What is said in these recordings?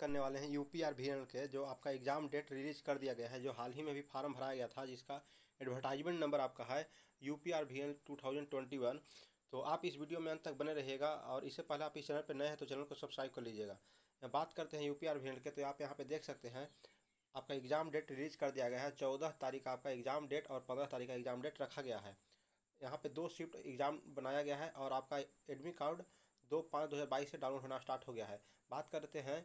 करने वाले हैं U P R V N के जो आपका एग्ज़ाम डेट रिलीज़ कर दिया गया है जो हाल ही में भी फार्म भराया गया था जिसका एडवर्टाइजमेंट नंबर आपका है U P R V N two thousand twenty one तो आप इस वीडियो में अंत तक बने रहिएगा और इससे पहले आप इस चैनल पर नए हैं तो चैनल को सब्सक्राइब कर लीजिएगा बात करते हैं यू पी आर भी के तो आप यहाँ पर देख सकते हैं आपका एग्ज़ाम डेट रिलीज़ कर दिया गया है चौदह तारीख का आपका एग्ज़ाम डेट और पंद्रह तारीख का एग्ज़ाम डेट रखा गया है यहाँ पे दो शिफ्ट एग्ज़ाम बनाया गया है और आपका एडमिट कार्ड दो पाँच दो हज़ार बाईस से डाउनलोड होना स्टार्ट हो गया है बात करते हैं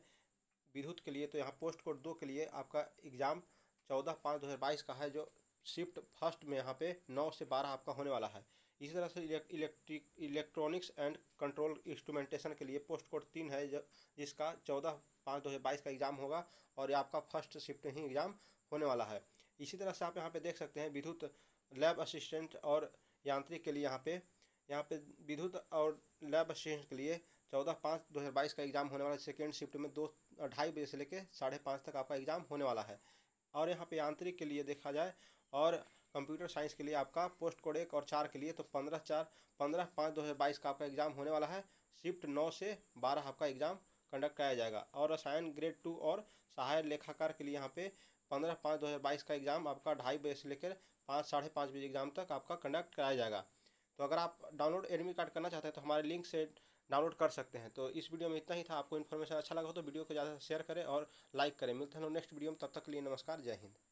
विद्युत के लिए तो यहाँ पोस्ट कोड दो के लिए आपका एग्ज़ाम चौदह पाँच दो हज़ार बाईस का है जो शिफ्ट फर्स्ट में यहाँ पे नौ से बारह आपका होने वाला है इसी तरह से electric electronics and control instrumentation के लिए पोस्ट कोड तीन है जो जिसका चौदह पाँच दो हज़ार बाईस का एग्ज़ाम होगा और ये आपका फर्स्ट शिफ्ट ही एग्ज़ाम होने वाला है इसी तरह से आप यहाँ पे देख सकते हैं विद्युत लैब असिस्टेंट और यांत्रिक के लिए यहाँ पे यहाँ पे विद्युत और लैब असिस्टेंट के लिए चौदह पाँच दो हज़ार बाईस का एग्ज़ाम होने वाला है सेकेंड शिफ्ट में दो ढाई बजे से लेकर साढ़े पाँच तक आपका एग्ज़ाम होने वाला है और यहाँ पे आंतरिक के लिए देखा जाए और कंप्यूटर साइंस के लिए आपका पोस्ट कोड एक और चार के लिए तो पंद्रह चार पंद्रह पाँच दो हज़ार बाईस का आपका एग्ज़ाम होने वाला है शिफ्ट नौ से बारह आपका एग्ज़ाम कंडक्ट कराया जाएगा और रसायन ग्रेड टू और सहायक लेखाकार के लिए यहाँ पे पंद्रह पाँच दो हज़ार बाईस का एग्ज़ाम आपका ढाई बजे से लेकर पाँच साढ़े पाँच बजे एग्ज़ाम तक आपका कंडक्ट कराया जाएगा तो अगर आप डाउनलोड एडमिट कार्ड करना चाहते हैं तो हमारे लिंक से डाउनलोड कर सकते हैं तो इस वीडियो में इतना ही था आपको इन्फॉर्मेशन अच्छा लगा हो तो वीडियो को ज़्यादा शेयर करें और लाइक करें मिलते हैं नेक्स्ट वीडियो में तब तक के लिए नमस्कार जय हिंद